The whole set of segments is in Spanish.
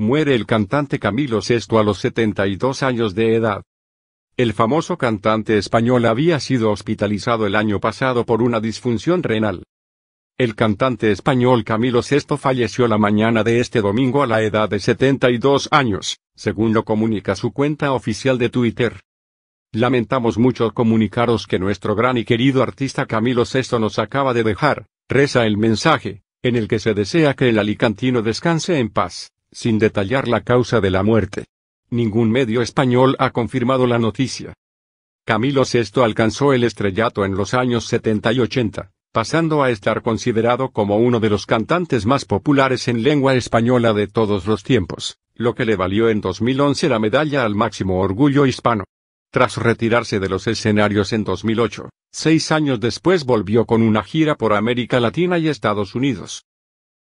Muere el cantante Camilo VI a los 72 años de edad. El famoso cantante español había sido hospitalizado el año pasado por una disfunción renal. El cantante español Camilo VI falleció la mañana de este domingo a la edad de 72 años, según lo comunica su cuenta oficial de Twitter. Lamentamos mucho comunicaros que nuestro gran y querido artista Camilo VI nos acaba de dejar, reza el mensaje, en el que se desea que el alicantino descanse en paz sin detallar la causa de la muerte. Ningún medio español ha confirmado la noticia. Camilo VI alcanzó el estrellato en los años 70 y 80, pasando a estar considerado como uno de los cantantes más populares en lengua española de todos los tiempos, lo que le valió en 2011 la medalla al máximo orgullo hispano. Tras retirarse de los escenarios en 2008, seis años después volvió con una gira por América Latina y Estados Unidos.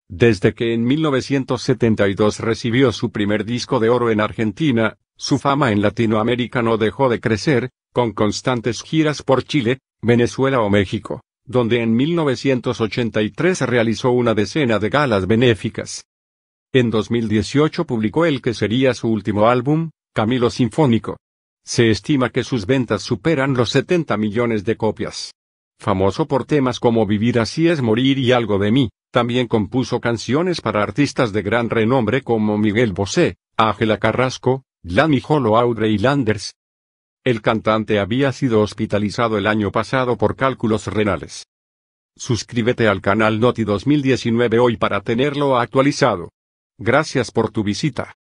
Desde que en 1972 recibió su primer disco de oro en Argentina, su fama en Latinoamérica no dejó de crecer, con constantes giras por Chile, Venezuela o México, donde en 1983 realizó una decena de galas benéficas. En 2018 publicó el que sería su último álbum, Camilo Sinfónico. Se estima que sus ventas superan los 70 millones de copias. Famoso por temas como Vivir así es morir y algo de mí, también compuso canciones para artistas de gran renombre como Miguel Bosé, Ángela Carrasco, Lani Holo Audrey y Landers. El cantante había sido hospitalizado el año pasado por cálculos renales. Suscríbete al canal Noti 2019 hoy para tenerlo actualizado. Gracias por tu visita.